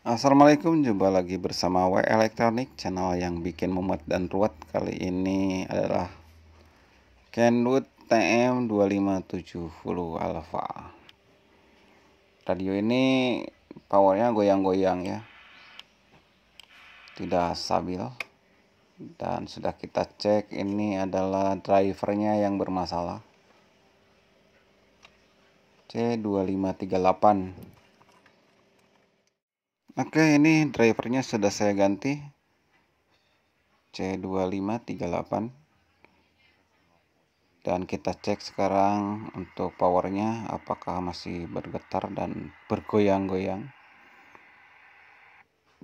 Assalamualaikum, jumpa lagi bersama W Electronic channel yang bikin mumet dan ruwet kali ini adalah Kenwood TM2570 Alpha radio ini powernya goyang-goyang ya tidak stabil dan sudah kita cek ini adalah drivernya yang bermasalah C2538 Oke ini drivernya sudah saya ganti C2538 dan kita cek sekarang untuk powernya apakah masih bergetar dan bergoyang-goyang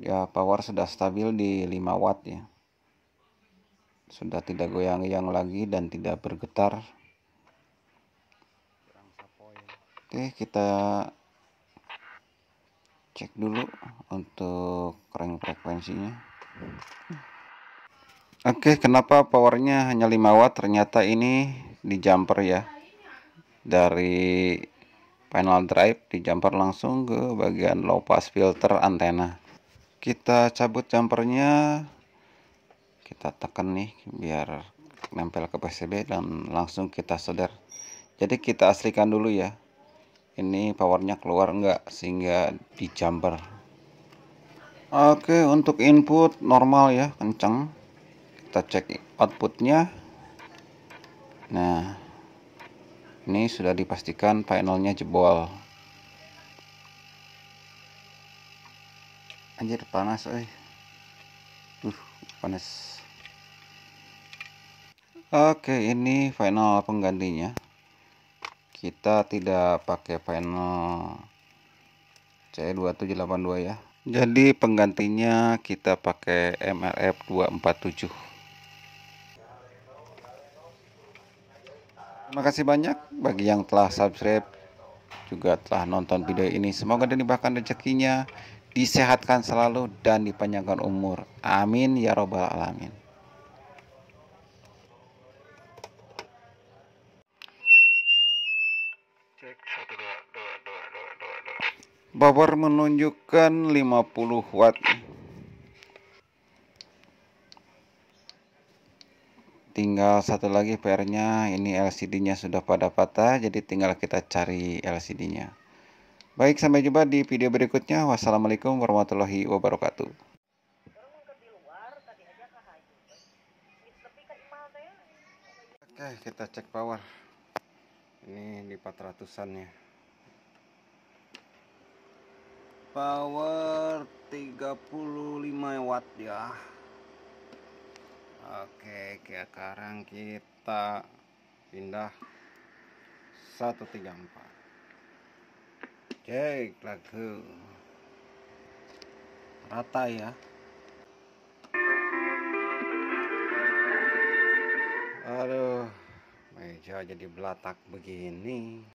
ya power sudah stabil di 5 watt ya sudah tidak goyang-goyang lagi dan tidak bergetar oke kita cek dulu untuk crank frekuensinya oke kenapa powernya hanya 5 watt ternyata ini di jumper ya dari panel drive di jumper langsung ke bagian low pass filter antena kita cabut jumpernya kita tekan nih biar nempel ke PCB dan langsung kita solder jadi kita aslikan dulu ya ini powernya keluar enggak sehingga di jumper oke untuk input normal ya kenceng kita cek outputnya nah ini sudah dipastikan panelnya jebol anjir panas eh uh panas Oke, ini final penggantinya kita tidak pakai panel C2782 ya jadi penggantinya kita pakai MRF 247 terima kasih banyak bagi yang telah subscribe juga telah nonton video ini semoga dilibahkan rezekinya disehatkan selalu dan dipanjangkan umur amin ya robbal alamin cek power menunjukkan 50 watt tinggal satu lagi PR-nya ini LCD-nya sudah pada patah jadi tinggal kita cari LCD-nya baik sampai jumpa di video berikutnya wassalamualaikum warahmatullahi wabarakatuh Oke, kita cek power ini di 400an ya power 35 watt ya Oke, sekarang kita pindah 134. Cek lagu rata ya. jadi belatak begini